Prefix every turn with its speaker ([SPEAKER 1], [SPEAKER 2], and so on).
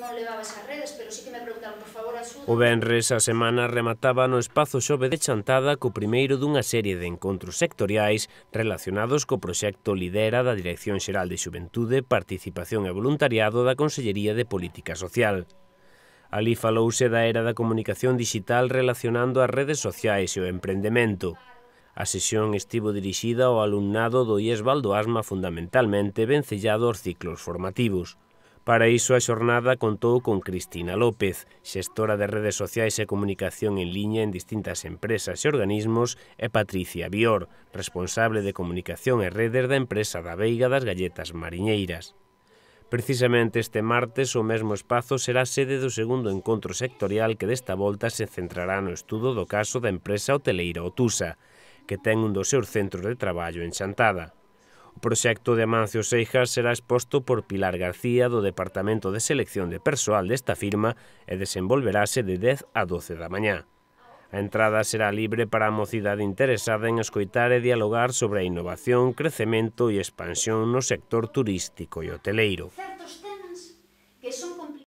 [SPEAKER 1] non levaba as redes, pero sí que me preguntaron, por favor, axuda. O Benres a semana remataba no Espazo Xove de Chantada co primeiro dunha serie de encontros sectoriais relacionados co proxecto Lidera da Dirección Xeral de Xuventude, Participación e Voluntariado da Consellería de Política Social. Ali falouse da era da comunicación digital relacionando as redes sociais e o emprendemento. A sesión estivo dirixida ao alumnado do IES Valdoasma fundamentalmente vencellado aos ciclos formativos. Para iso a xornada contou con Cristina López, xestora de redes sociais e comunicación en liña en distintas empresas e organismos, e Patricia Bior, responsable de comunicación e redes da empresa da Veiga das Galletas Mariñeiras. Precisamente este martes o mesmo espazo será sede do segundo encontro sectorial que desta volta se centrará no estudo do caso da empresa hoteleira Otusa, que ten un dos seus centros de traballo en Xantada proxecto de Amancio Seijas será exposto por Pilar García do Departamento de Selección de Persoal desta firma e desenvolverase de 10 a 12 da mañá. A entrada será libre para a mocidade interesada en escoitar e dialogar sobre a innovación, crecemento e expansión no sector turístico e hoteleiro. Certos